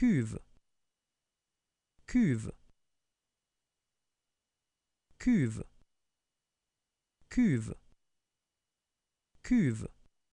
cuve cuve cuve cuve cuve